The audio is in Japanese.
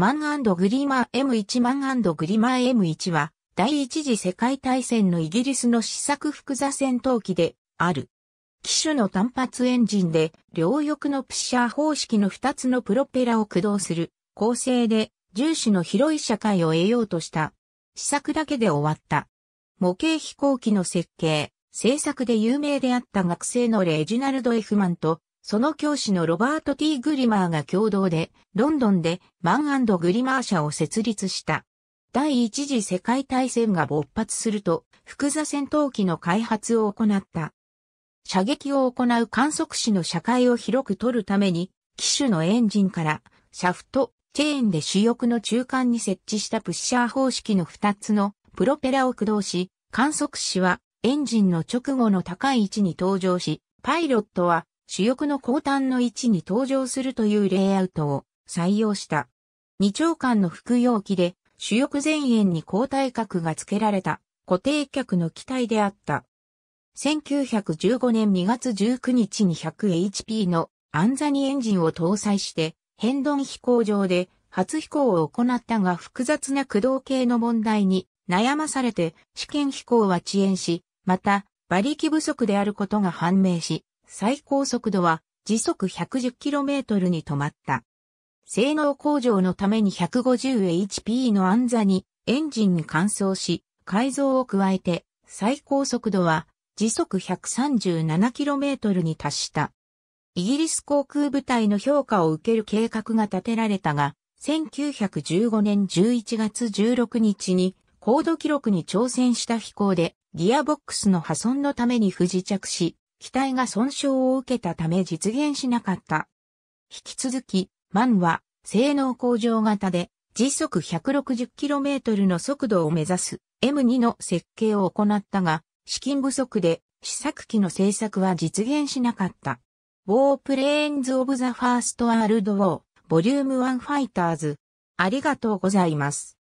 マングリマー M1 マングリマー M1 は、第一次世界大戦のイギリスの試作複座戦闘機で、ある。機種の単発エンジンで、両翼のプッシャー方式の2つのプロペラを駆動する、構成で、重視の広い社会を得ようとした。試作だけで終わった。模型飛行機の設計、制作で有名であった学生のレジナルド・エフマンと、その教師のロバート・ T・ グリマーが共同で、ロンドンでマングリマー社を設立した。第一次世界大戦が勃発すると、複座戦闘機の開発を行った。射撃を行う観測士の社会を広く取るために、機種のエンジンから、シャフト、チェーンで主翼の中間に設置したプッシャー方式の2つのプロペラを駆動し、観測士はエンジンの直後の高い位置に登場し、パイロットは主翼の後端の位置に登場するというレイアウトを採用した。二長間の副容器で主翼前縁に交代角が付けられた固定客の機体であった。1915年2月19日に 100HP のアンザニエンジンを搭載してヘンドン飛行場で初飛行を行ったが複雑な駆動系の問題に悩まされて試験飛行は遅延し、また馬力不足であることが判明し、最高速度は時速 110km に止まった。性能向上のために 150HP のン座にエンジンに換装し、改造を加えて最高速度は時速 137km に達した。イギリス航空部隊の評価を受ける計画が立てられたが、1915年11月16日に高度記録に挑戦した飛行でギアボックスの破損のために不時着し、機体が損傷を受けたため実現しなかった。引き続き、マンは性能向上型で時速 160km の速度を目指す M2 の設計を行ったが、資金不足で試作機の製作は実現しなかった。ウォープレーンズ・オブ・ザ・ファースト・ワールド・ウォー、ボリューム1ファイターズ。ありがとうございます。